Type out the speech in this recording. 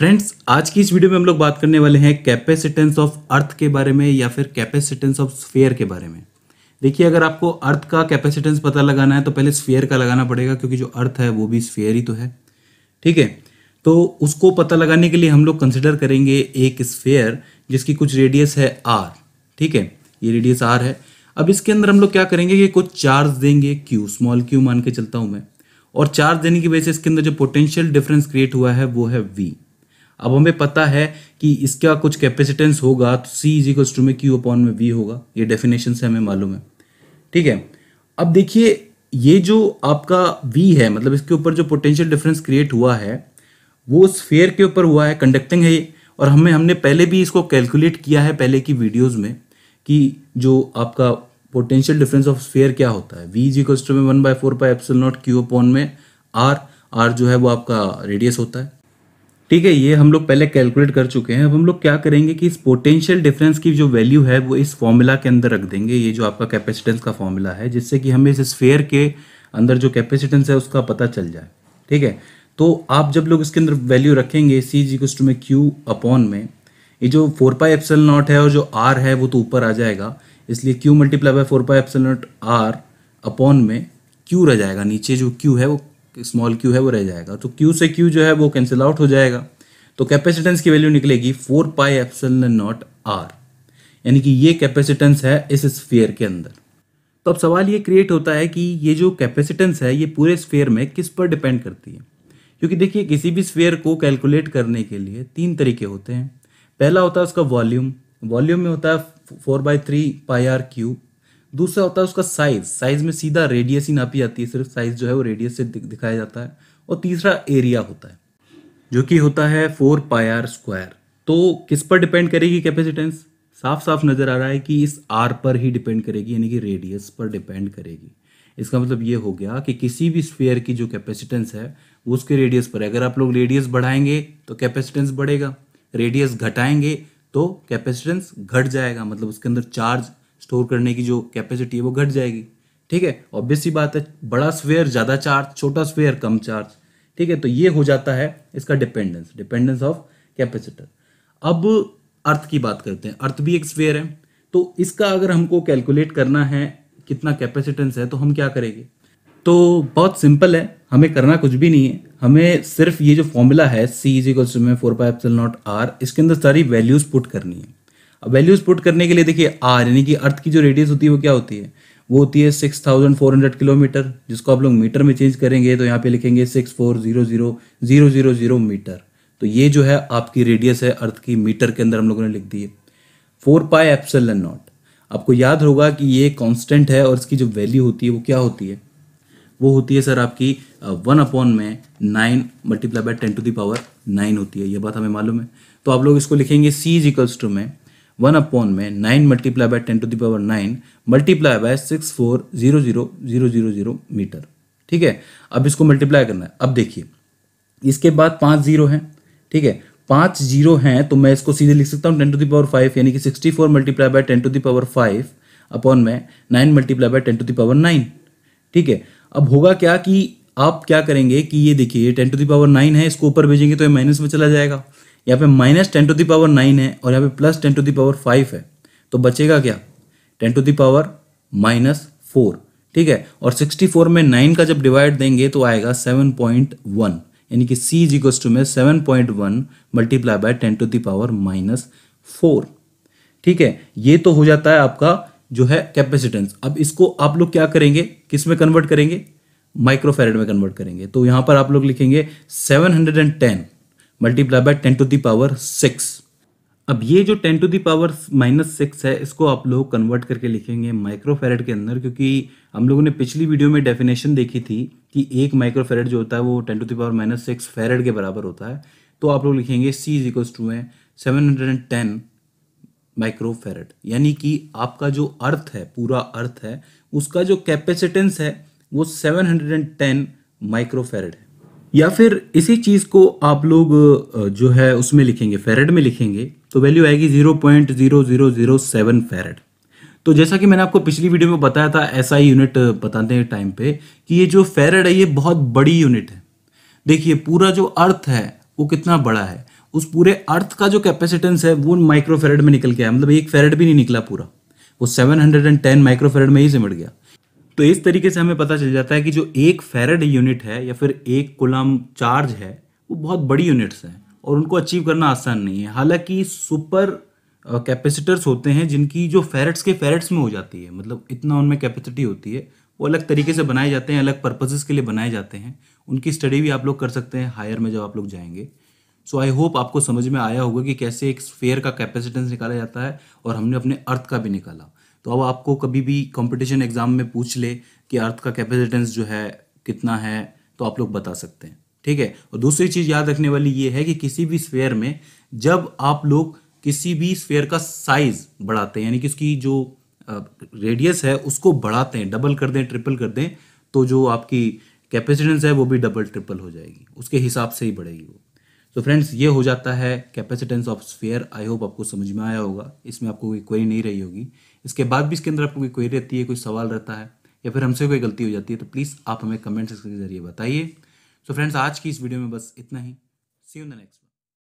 friends आज की इस वीडियो में हम लोग बात करने वाले हैं कैपेसिटेंस ऑफ अर्थ के बारे में या फिर कैपेसिटेंस ऑफ स्फेयर के बारे में देखिए अगर आपको अर्थ का कैपेसिटेंस पता लगाना है तो पहले स्फेयर का लगाना पड़ेगा क्योंकि जो अर्थ है वो भी स्फेयर ही तो है ठीक है तो उसको पता लगाने के लिए हम लोग कंसिडर करेंगे एक स्फेयर जिसकी कुछ रेडियस है आर ठीक है ये रेडियस आर है अब इसके अंदर हम लोग क्या करेंगे कि कुछ चार्ज देंगे क्यू स्मॉल क्यू मान के चलता हूँ मैं और चार्ज देने की वजह से इसके अंदर जो पोटेंशियल डिफरेंस क्रिएट हुआ है वो है वी अब हमें पता है कि इसका कुछ कैपेसिटेंस होगा तो सी इज इक्वल्स टू में क्यू अपॉन में वी होगा ये डेफिनेशन से हमें मालूम है ठीक है अब देखिए ये जो आपका वी है मतलब इसके ऊपर जो पोटेंशियल डिफरेंस क्रिएट हुआ है वो स्फेयर के ऊपर हुआ है कंडक्टिंग है ये और हमें हमने पहले भी इसको कैलकुलेट किया है पहले की वीडियोज में कि जो आपका पोटेंशियल डिफरेंस ऑफ स्फेयर क्या होता है वी इज इक्वल्स टू में one by four by epsilon not Q upon में आर आर जो है वो आपका रेडियस होता है ठीक है ये हम लोग पहले कैलकुलेट कर चुके हैं अब हम लोग क्या करेंगे कि इस पोटेंशियल डिफरेंस की जो वैल्यू है वो इस फॉर्मूला के अंदर रख देंगे ये जो आपका कैपेसिटेंस का फॉर्मूला है जिससे कि हमें इस स्फेयर के अंदर जो कैपेसिटेंस है उसका पता चल जाए ठीक है तो आप जब लोग इसके अंदर वैल्यू रखेंगे सी जी कुस्ट में क्यू अपॉन में ये जो फोर पाई एप्सल नॉट है और जो आर है वो तो ऊपर आ जाएगा इसलिए Q multiply by four pi epsilon not R upon में क्यू रह जाएगा नीचे जो क्यू है वो स्मॉल क्यू है वो रह जाएगा तो क्यू से क्यू जो है वो कैंसिल आउट हो जाएगा तो कैपेसिटेंस की वैल्यू निकलेगी four pi epsilon not R यानी कि ये कैपेसिटेंस है इस स्फेयर के अंदर तो अब सवाल ये क्रिएट होता है कि ये जो कैपेसिटेंस है ये पूरे स्फेयर में किस पर डिपेंड करती है क्योंकि देखिए किसी भी स्फेयर को कैलकुलेट करने के लिए तीन तरीके होते हैं पहला होता है उसका वॉल्यूम वॉल्यूम में होता है four by three pi R cube दूसरा होता है उसका साइज साइज में सीधा रेडियस ही नापी जाती है सिर्फ साइज जो है वो रेडियस से दिखाया जाता है और तीसरा एरिया होता है जो कि होता है फोर पायर स्क्वायर तो किस पर डिपेंड करेगी कैपेसिटेंस साफ साफ नज़र आ रहा है कि इस आर पर ही डिपेंड करेगी यानी कि रेडियस पर डिपेंड करेगी इसका मतलब ये हो गया कि किसी भी स्फेयर की जो कैपेसिटेंस है वो उसके रेडियस पर अगर आप लोग रेडियस बढ़ाएंगे तो कैपेसिटेंस बढ़ेगा रेडियस घटाएंगे तो कैपेसिटेंस घट जाएगा मतलब उसके अंदर चार्ज स्टोर करने की जो कैपेसिटी है वो घट जाएगी ठीक है ऑब्वियस सी बात है बड़ा स्वेयर ज़्यादा चार्ज छोटा स्वेयर कम चार्ज ठीक है तो ये हो जाता है इसका डिपेंडेंस डिपेंडेंस ऑफ कैपेसिटर अब अर्थ की बात करते हैं अर्थ भी एक स्वेयर है तो इसका अगर हमको कैलकुलेट करना है कितना कैपेसिटेंस है तो हम क्या करेंगे तो बहुत सिंपल है हमें करना कुछ भी नहीं है हमें सिर्फ ये जो फॉर्मूला है सी इज इक्वल्स में four pi epsilon not R इसके अंदर सारी वैल्यूज पुट करनी है वैल्यूज पुट करने के लिए देखिए आर यानी कि अर्थ की जो रेडियस होती है वो क्या होती है वो होती है six thousand four hundred kilometre जिसको आप लोग मीटर में चेंज करेंगे तो यहाँ पे लिखेंगे six four zero zero zero zero zero metre तो ये जो है आपकी रेडियस है अर्थ की मीटर के अंदर हम लोगों ने लिख दी है फोर पाई एप्सल नॉट आपको याद होगा कि ये कॉन्स्टेंट है और इसकी जो वैल्यू होती है वो क्या होती है वो होती है सर आपकी वन अपॉन में nine multiply by ten to the power nine होती है ये बात हमें मालूम है तो आप लोग इसको लिखेंगे सी इज इक्वल्स टू में वन अपॉन में nine multiply by ten to the power nine multiply by six four zero zero zero zero zero metre ठीक है अब इसको मल्टीप्लाई करना है अब देखिए इसके बाद पांच जीरो हैं ठीक है पांच जीरो हैं तो मैं इसको सीधे लिख सकता हूँ टेन टू दावर फाइव यानी कि sixty four multiply by ten to the power five upon में nine multiply by ten to the power nine ठीक है अब होगा क्या कि आप क्या करेंगे कि ये देखिए टेन टू दावर नाइन है इसको ऊपर भेजेंगे तो ये माइनस में चला जाएगा यहाँ पे minus ten to the power nine है और यहाँ पे plus ten to the power five है तो बचेगा क्या ten to the power minus four ठीक है और सिक्सटी फोर में नाइन का जब डिवाइड देंगे तो आएगा सेवन पॉइंट वन यानी कि सी इज इक्वस टू में seven point one multiply by ten to the power minus four ठीक है ये तो हो जाता है आपका जो है कैपेसिटेंस अब इसको आप लोग क्या करेंगे किस में कन्वर्ट करेंगे माइक्रोफेरेड में कन्वर्ट करेंगे तो यहां पर आप लोग लिखेंगे seven hundred and ten multiply by ten to the power six अब ये जो ten to the power minus six है इसको आप लोग कन्वर्ट करके लिखेंगे माइक्रोफेरेट के अंदर क्योंकि हम लोगों ने पिछली वीडियो में डेफिनेशन देखी थी कि एक माइक्रोफेरेट जो होता है वो ten to the power minus six farad के बराबर होता है तो आप लोग लिखेंगे सी इज इक्वल टू है seven hundred and ten microfarad यानी कि आपका जो अर्थ है पूरा अर्थ है उसका जो कैपेसिटेंस है वो seven hundred and ten microfarad है या फिर इसी चीज़ को आप लोग जो है उसमें लिखेंगे फेरेड में लिखेंगे तो वैल्यू आएगी zero point zero zero zero seven farad तो जैसा कि मैंने आपको पिछली वीडियो में बताया था ऐसा ही यूनिट बताते हैं टाइम पे कि ये जो फेरेड है ये बहुत बड़ी यूनिट है देखिए पूरा जो अर्थ है वो कितना बड़ा है उस पूरे अर्थ का जो कैपेसिटेंस है वो माइक्रोफेरेड में निकल के आया मतलब एक फेरेड भी नहीं निकला पूरा वो seven hundred and ten microfarad में ही सिमट गया तो इस तरीके से हमें पता चल जाता है कि जो एक फेरेड यूनिट है या फिर एक कोलम चार्ज है वो बहुत बड़ी यूनिट्स हैं और उनको अचीव करना आसान नहीं है हालांकि सुपर कैपेसिटर्स होते हैं जिनकी जो फेरेट्स के फेरेट्स में हो जाती है मतलब इतना उनमें कैपेसिटी होती है वो अलग तरीके से बनाए जाते हैं अलग पर्पजेज़ के लिए बनाए जाते हैं उनकी स्टडी भी आप लोग कर सकते हैं हायर में जब आप लोग जाएंगे सो आई होप आपको समझ में आया होगा कि कैसे एक स्फेयर का कैपेसिटेंस निकाला जाता है और हमने अपने अर्थ का भी निकाला तो अब आपको कभी भी कंपटीशन एग्जाम में पूछ ले कि अर्थ का कैपेसिटेंस जो है कितना है तो आप लोग बता सकते हैं ठीक है और दूसरी चीज़ याद रखने वाली ये है कि किसी भी स्फेयर में जब आप लोग किसी भी स्फेयर का साइज बढ़ाते हैं यानी कि उसकी जो रेडियस है उसको बढ़ाते हैं डबल कर दें ट्रिपल कर दें तो जो आपकी कैपेसिटेंस है वो भी डबल ट्रिपल हो जाएगी उसके हिसाब से ही बढ़ेगी वो तो फ्रेंड्स ये हो जाता है capacitance of sphere I hope आपको समझ में आया होगा इसमें आपको कोई क्वेरी नहीं रही होगी इसके बाद भी इसके अंदर आपको कोई क्वेरी रहती है कोई सवाल रहता है या फिर हमसे कोई गलती हो जाती है तो प्लीज़ आप हमें कमेंट सेक्शन के जरिए बताइए सो फ्रेंड्स आज की इस वीडियो में बस इतना ही सी यू द नेक्स्ट